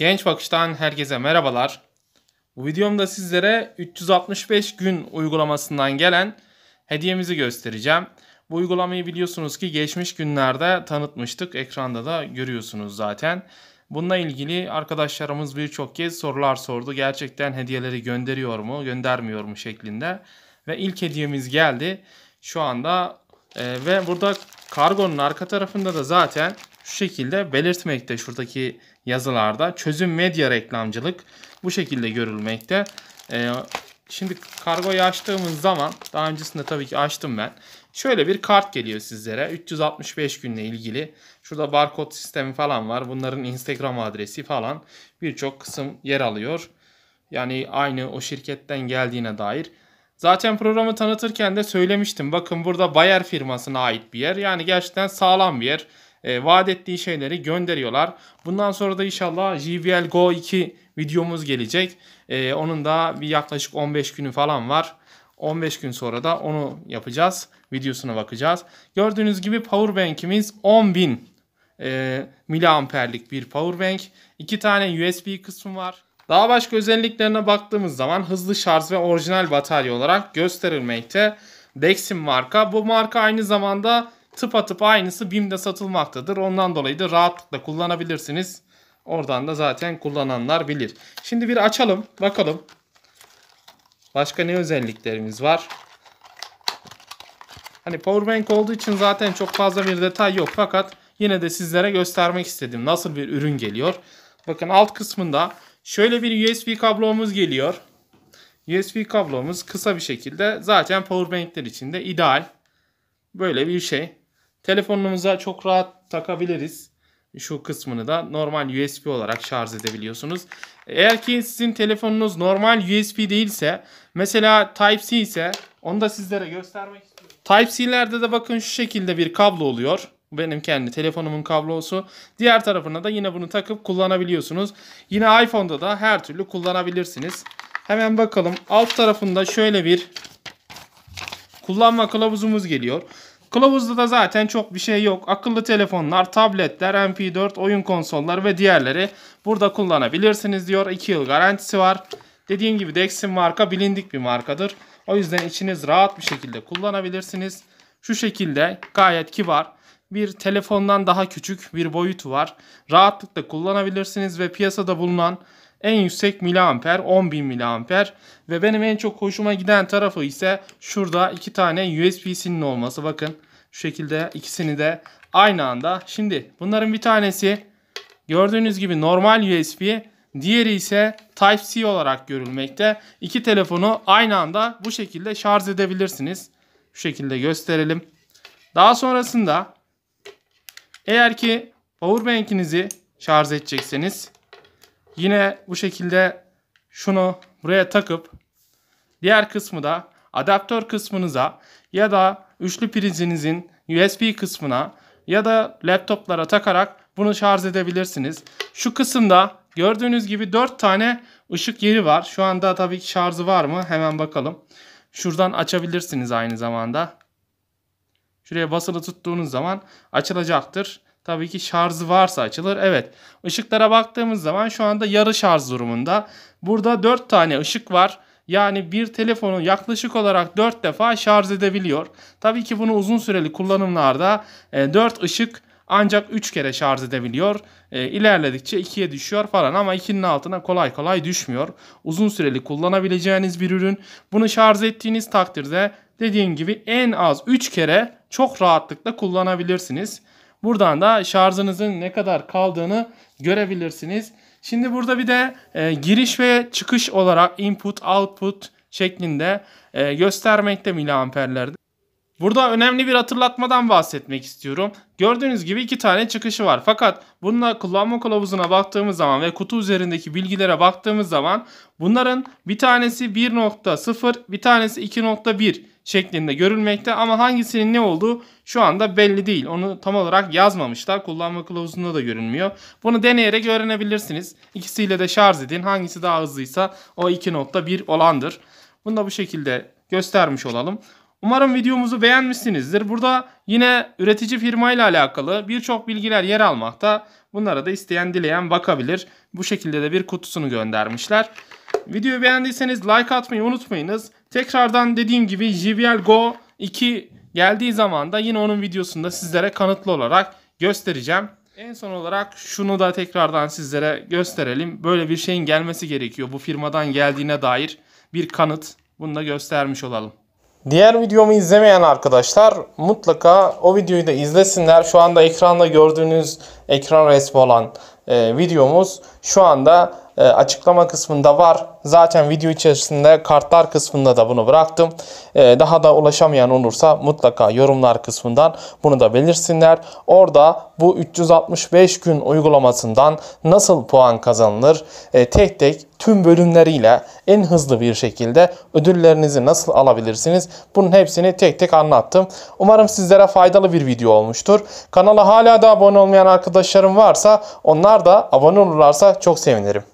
Genç Bakış'tan herkese merhabalar. Bu videomda sizlere 365 gün uygulamasından gelen hediyemizi göstereceğim. Bu uygulamayı biliyorsunuz ki geçmiş günlerde tanıtmıştık. Ekranda da görüyorsunuz zaten. Bununla ilgili arkadaşlarımız birçok kez sorular sordu. Gerçekten hediyeleri gönderiyor mu, göndermiyor mu şeklinde. Ve ilk hediyemiz geldi. Şu anda e, ve burada Kargonun arka tarafında da zaten şu şekilde belirtmekte şuradaki yazılarda. Çözüm medya reklamcılık bu şekilde görülmekte. Ee, şimdi kargoyu açtığımız zaman daha öncesinde tabii ki açtım ben. Şöyle bir kart geliyor sizlere. 365 günle ilgili. Şurada barkod sistemi falan var. Bunların Instagram adresi falan birçok kısım yer alıyor. Yani aynı o şirketten geldiğine dair Zaten programı tanıtırken de söylemiştim. Bakın burada Bayer firmasına ait bir yer. Yani gerçekten sağlam bir yer. E, vaat ettiği şeyleri gönderiyorlar. Bundan sonra da inşallah JBL Go 2 videomuz gelecek. E, onun da bir yaklaşık 15 günü falan var. 15 gün sonra da onu yapacağız. Videosuna bakacağız. Gördüğünüz gibi powerbank'imiz 10.000 e, miliamperlik bir powerbank. 2 tane USB kısmı var. Daha başka özelliklerine baktığımız zaman hızlı şarj ve orijinal batarya olarak gösterilmekte. Dexim marka. Bu marka aynı zamanda tıpatıp aynısı BİM'de satılmaktadır. Ondan dolayı da rahatlıkla kullanabilirsiniz. Oradan da zaten kullananlar bilir. Şimdi bir açalım bakalım. Başka ne özelliklerimiz var? Hani powerbank olduğu için zaten çok fazla bir detay yok fakat yine de sizlere göstermek istedim. Nasıl bir ürün geliyor? Bakın alt kısmında Şöyle bir USB kablomuz geliyor. USB kablomuz kısa bir şekilde zaten powerbankler için de ideal. Böyle bir şey. Telefonumuza çok rahat takabiliriz. Şu kısmını da normal USB olarak şarj edebiliyorsunuz. Eğer ki sizin telefonunuz normal USB değilse mesela Type-C ise onu da sizlere göstermek istiyorum. Type-C'lerde de bakın şu şekilde bir kablo oluyor benim kendi telefonumun kablosu. Diğer tarafına da yine bunu takıp kullanabiliyorsunuz. Yine iPhone'da da her türlü kullanabilirsiniz. Hemen bakalım. Alt tarafında şöyle bir kullanma kılavuzumuz geliyor. Kılavuzda da zaten çok bir şey yok. Akıllı telefonlar, tabletler, MP4, oyun konsolları ve diğerleri burada kullanabilirsiniz diyor. 2 yıl garantisi var. Dediğim gibi Dexin marka bilindik bir markadır. O yüzden içiniz rahat bir şekilde kullanabilirsiniz. Şu şekilde gayet kibar bir telefondan daha küçük bir boyutu var. Rahatlıkla kullanabilirsiniz ve piyasada bulunan en yüksek miliamper 10.000 miliamper ve benim en çok hoşuma giden tarafı ise şurada iki tane USB'sinin olması. Bakın şu şekilde ikisini de aynı anda. Şimdi bunların bir tanesi gördüğünüz gibi normal USB, diğeri ise Type-C olarak görülmekte. İki telefonu aynı anda bu şekilde şarj edebilirsiniz. Şu şekilde gösterelim. Daha sonrasında eğer ki powerbank'inizi şarj edecekseniz yine bu şekilde şunu buraya takıp diğer kısmı da adaptör kısmınıza ya da üçlü prizinizin USB kısmına ya da laptoplara takarak bunu şarj edebilirsiniz. Şu kısımda gördüğünüz gibi 4 tane ışık yeri var. Şu anda tabii ki şarjı var mı? Hemen bakalım. Şuradan açabilirsiniz aynı zamanda. Şuraya basılı tuttuğunuz zaman açılacaktır. Tabii ki şarjı varsa açılır. Evet. Işıklara baktığımız zaman şu anda yarı şarj durumunda. Burada 4 tane ışık var. Yani bir telefonu yaklaşık olarak 4 defa şarj edebiliyor. Tabii ki bunu uzun süreli kullanımlarda 4 e, ışık ancak 3 kere şarj edebiliyor. E, ilerledikçe ilerledikçe 2'ye düşüyor falan ama 2'nin altına kolay kolay düşmüyor. Uzun süreli kullanabileceğiniz bir ürün. Bunu şarj ettiğiniz takdirde Dediğim gibi en az 3 kere çok rahatlıkla kullanabilirsiniz. Buradan da şarjınızın ne kadar kaldığını görebilirsiniz. Şimdi burada bir de e, giriş ve çıkış olarak input output şeklinde e, göstermekte miliamperlerde. Burada önemli bir hatırlatmadan bahsetmek istiyorum. Gördüğünüz gibi iki tane çıkışı var. Fakat bununla kullanma kılavuzuna baktığımız zaman ve kutu üzerindeki bilgilere baktığımız zaman bunların bir tanesi 1.0 bir tanesi 2.1 şeklinde görülmekte ama hangisinin ne olduğu şu anda belli değil. Onu tam olarak yazmamışlar. Kullanma kılavuzunda da görünmüyor. Bunu deneyerek öğrenebilirsiniz. İkisiyle de şarj edin. Hangisi daha hızlıysa o 2.1 olandır. Bunu da bu şekilde göstermiş olalım. Umarım videomuzu beğenmişsinizdir. Burada yine üretici firma ile alakalı birçok bilgiler yer almakta. Bunlara da isteyen dileyen bakabilir. Bu şekilde de bir kutusunu göndermişler. Videoyu beğendiyseniz like atmayı unutmayınız. Tekrardan dediğim gibi JBL Go 2 geldiği zaman da yine onun videosunda sizlere kanıtlı olarak göstereceğim. En son olarak şunu da tekrardan sizlere gösterelim. Böyle bir şeyin gelmesi gerekiyor. Bu firmadan geldiğine dair bir kanıt. Bunu da göstermiş olalım. Diğer videomu izlemeyen arkadaşlar mutlaka o videoyu da izlesinler. Şu anda ekranda gördüğünüz ekran resmi olan e, videomuz şu anda e, açıklama kısmında var. Zaten video içerisinde kartlar kısmında da bunu bıraktım. E, daha da ulaşamayan olursa mutlaka yorumlar kısmından bunu da belirsinler. Orada bu 365 gün uygulamasından nasıl puan kazanılır? E, tek tek tüm bölümleriyle en hızlı bir şekilde ödüllerinizi nasıl alabilirsiniz? Bunun hepsini tek tek anlattım. Umarım sizlere faydalı bir video olmuştur. Kanala hala da abone olmayan arkadaşlarım varsa onlar da abone olurlarsa çok sevinirim.